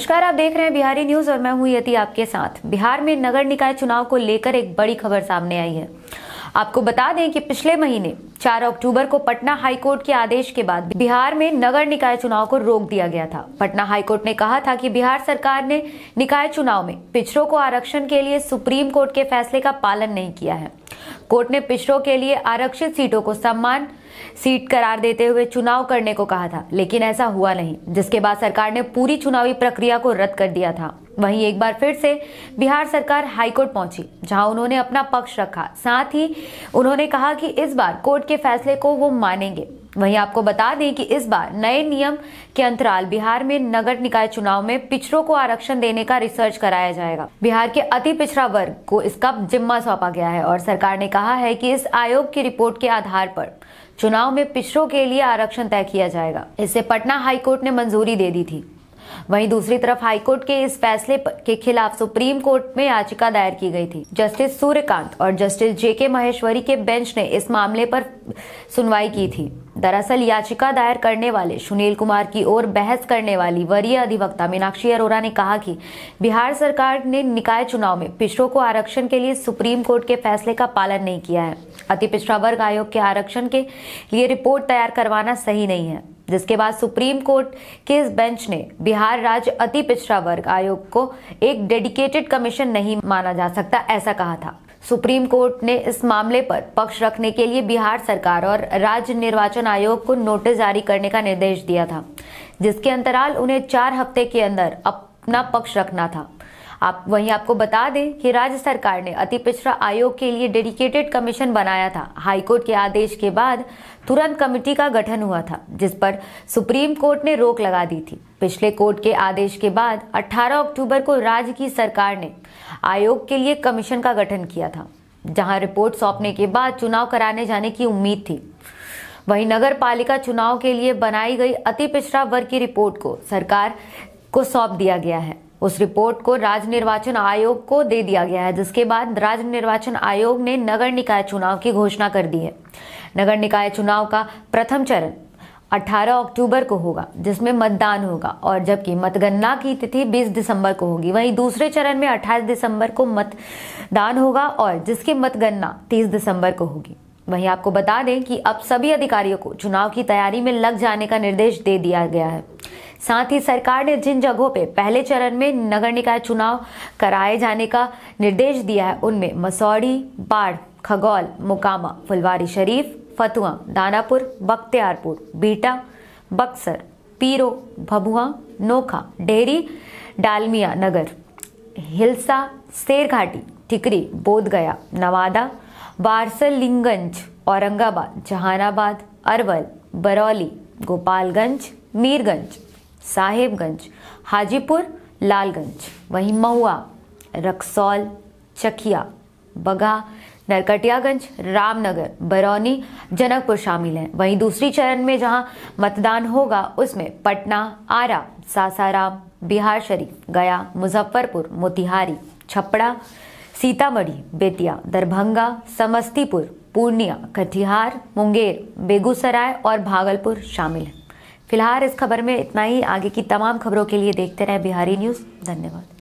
नमस्कार आप देख रहे हैं बिहारी न्यूज और मैं हूं यति आपके साथ बिहार में नगर निकाय चुनाव को लेकर एक बड़ी खबर सामने आई है आपको बता दें कि पिछले महीने 4 अक्टूबर को पटना हाईकोर्ट के आदेश के बाद बिहार में नगर निकाय चुनाव को रोक दिया गया था पटना हाईकोर्ट ने कहा था कि बिहार सरकार ने निकाय चुनाव में पिछड़ों को आरक्षण के लिए सुप्रीम कोर्ट के फैसले का पालन नहीं किया है कोर्ट ने पिछड़ों के लिए आरक्षित सीटों को सम्मान सीट करार देते हुए चुनाव करने को कहा था लेकिन ऐसा हुआ नहीं जिसके बाद सरकार ने पूरी चुनावी प्रक्रिया को रद्द कर दिया था वहीं एक बार फिर से बिहार सरकार हाईकोर्ट पहुंची जहां उन्होंने अपना पक्ष रखा साथ ही उन्होंने कहा कि इस बार कोर्ट के फैसले को वो मानेंगे वहीं आपको बता दें कि इस बार नए नियम के अंतराल बिहार में नगर निकाय चुनाव में पिछड़ों को आरक्षण देने का रिसर्च कराया जाएगा बिहार के अति पिछड़ा वर्ग को इसका जिम्मा सौंपा गया है और सरकार ने कहा है कि इस आयोग की रिपोर्ट के आधार पर चुनाव में पिछड़ों के लिए आरक्षण तय किया जाएगा इसे पटना हाईकोर्ट ने मंजूरी दे दी थी वहीं दूसरी तरफ हाईकोर्ट के इस फैसले के खिलाफ सुप्रीम कोर्ट में याचिका दायर की गई थी जस्टिस सूर्यकांत और जस्टिस जेके महेश्वरी के बेंच ने इस मामले पर सुनवाई की थी दरअसल याचिका दायर करने वाले सुनील कुमार की ओर बहस करने वाली वरीय अधिवक्ता मीनाक्षी अरोरा ने कहा कि बिहार सरकार ने निकाय चुनाव में पिछड़ों को आरक्षण के लिए सुप्रीम कोर्ट के फैसले का पालन नहीं किया है अति पिछड़ा वर्ग आयोग के आरक्षण के लिए रिपोर्ट तैयार करवाना सही नहीं है जिसके बाद सुप्रीम कोर्ट के इस बेंच ने बिहार राज्य अति पिछड़ा वर्ग आयोग को एक डेडिकेटेड कमीशन नहीं माना जा सकता ऐसा कहा था सुप्रीम कोर्ट ने इस मामले पर पक्ष रखने के लिए बिहार सरकार और राज्य निर्वाचन आयोग को नोटिस जारी करने का निर्देश दिया था जिसके अंतराल उन्हें चार हफ्ते के अंदर अपना पक्ष रखना था आप वहीं आपको बता दें कि राज्य सरकार ने अति पिछड़ा आयोग के लिए डेडिकेटेड कमीशन बनाया था हाईकोर्ट के आदेश के बाद तुरंत कमेटी का गठन हुआ था जिस पर सुप्रीम कोर्ट ने रोक लगा दी थी पिछले कोर्ट के आदेश के बाद 18 अक्टूबर को राज्य की सरकार ने आयोग के लिए कमीशन का गठन किया था जहां रिपोर्ट सौंपने के बाद चुनाव कराने जाने की उम्मीद थी वहीं नगर पालिका चुनाव के लिए बनाई गई अति पिछड़ा वर्ग की रिपोर्ट को सरकार को सौंप दिया गया है उस रिपोर्ट को राज्य निर्वाचन आयोग को दे दिया गया है जिसके बाद राज्य निर्वाचन आयोग ने नगर निकाय चुनाव की घोषणा कर दी है नगर निकाय चुनाव का प्रथम चरण 18 अक्टूबर को होगा जिसमें मतदान होगा और जबकि मतगणना की तिथि 20 दिसंबर को होगी वहीं दूसरे चरण में 28 दिसंबर को मतदान होगा और जिसकी मतगणना 30 दिसंबर को होगी वहीं आपको बता दें कि अब सभी अधिकारियों को चुनाव की तैयारी में लग जाने का निर्देश दे दिया गया है साथ ही सरकार ने जिन जगहों पर पहले चरण में नगर निकाय चुनाव कराए जाने का निर्देश दिया है उनमें मसौड़ी बाढ़ खगौल मुकामा फुलवारी शरीफ फतुआ दानापुर बख्तियारपुर बीटा बक्सर पीरो भभुआ नोखा डेहरी डालमिया नगर हिलसा शेरघाटी ठिकरी बोधगया नवादा वारसलिंगंज औरंगाबाद जहानाबाद अरवल बरौली गोपालगंज मीरगंज साहेबगंज हाजीपुर लालगंज वहीं महुआ रक्सौल चकिया बगा नरकटियागंज रामनगर बरौनी जनकपुर शामिल हैं वहीं दूसरी चरण में जहां मतदान होगा उसमें पटना आरा सासाराम बिहार शरीफ गया मुजफ्फरपुर मोतिहारी छपड़ा सीतामढ़ी बेतिया दरभंगा समस्तीपुर पूर्णिया कटिहार मुंगेर बेगूसराय और भागलपुर शामिल हैं फिलहाल इस खबर में इतना ही आगे की तमाम खबरों के लिए देखते रहें बिहारी न्यूज़ धन्यवाद